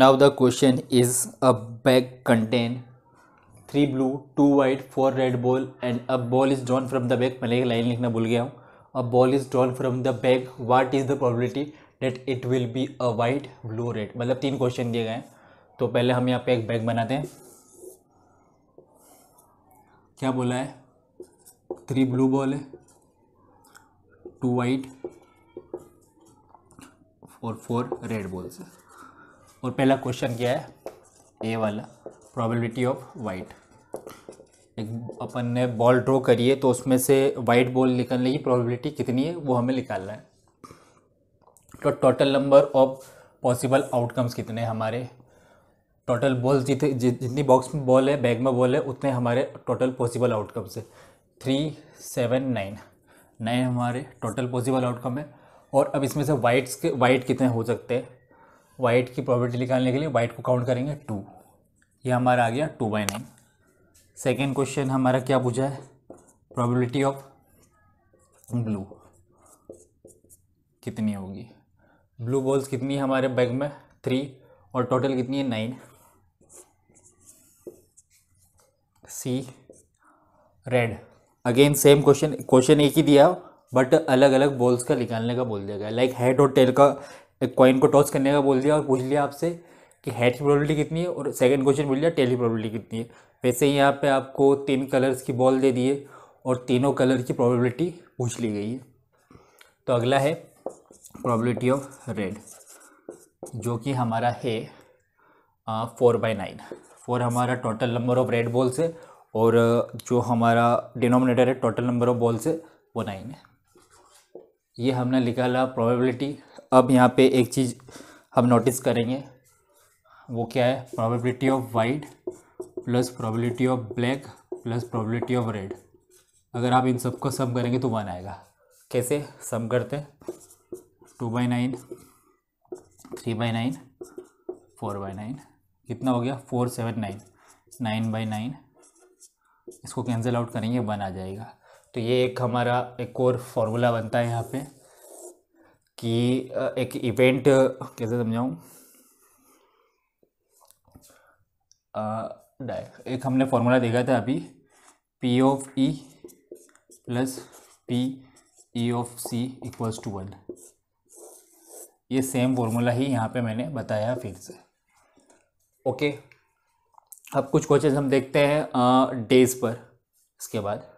now the question is a bag contain three blue two white four red ball and a ball is drawn from the bag मैंने एक line लिखना भूल गया हूँ a ball is drawn from the bag what is the probability that it will be a white blue red मतलब तीन question दिए गए हैं तो पहले हम यहाँ पे एक बैग बनाते हैं क्या बोला है थ्री ब्लू बॉल है टू वाइट और फोर रेड बॉल्स है और पहला क्वेश्चन क्या है ए वाला प्रोबेबिलिटी ऑफ वाइट एक अपन ने बॉल ड्रॉ करी है तो उसमें से वाइट बॉल निकलने की प्रोबेबिलिटी कितनी है वो हमें निकालना है तो total number of possible outcomes कितने हैं हमारे टोटल बॉल जितने जितनी बॉक्स में बॉल है बैग में बॉल है उतने हमारे टोटल पॉसिबल आउटकम्स है थ्री सेवन नाइन नाइन हमारे टोटल पॉसिबल आउटकम है और अब इसमें से वाइट्स के वाइट कितने हो सकते हैं वाइट की प्रॉबर्टी निकालने के लिए वाइट को काउंट करेंगे टू ये हमारा आ गया two by nine second question हमारा क्या पूछा है प्रॉबिलिटी ऑफ ब्लू कितनी होगी ब्लू बॉल्स कितनी है हमारे बैग में थ्री और टोटल कितनी है nine see red again same question question एक ही दिया बट अलग अलग बॉल्स का निकालने का बोल दिया गया लाइक हेड और टेल का एक कॉइन को टॉस करने का बोल दिया और पूछ लिया आपसे कि हेड की प्रोबेबिलिटी कितनी है और सेकंड क्वेश्चन बोल दिया टेल की कितनी है वैसे ही यहाँ पे आपको तीन कलर्स की बॉल दे दिए और तीनों कलर की प्रोबेबिलिटी पूछ ली गई है तो अगला है प्रॉबलिटी ऑफ रेड जो कि हमारा है फोर बाई नाइन फोर हमारा total number of red balls है और जो हमारा डिनोमिनेटर है टोटल नंबर ऑफ बॉल्स है वो नाइन है ये हमने निकाला प्रोबेबिलिटी अब यहाँ पे एक चीज़ हम नोटिस करेंगे वो क्या है probability of white plus probability of black plus probability of red अगर आप इन सबको सम करेंगे तो वन आएगा कैसे सम करते हैं two by nine three by nine four by nine कितना हो गया four seven nine nine by nine इसको कैंसिल आउट करेंगे वन आ जाएगा तो ये एक हमारा एक और फॉर्मूला बनता है यहाँ पे कि एक इवेंट कैसे समझाऊँ एक हमने फॉर्मूला देखा था अभी P of E plus P E of C equals to one ये सेम फॉर्मूला ही यहाँ पे मैंने बताया फिर से ओके अब कुछ क्वेश्चन हम देखते हैं डेज पर इसके बाद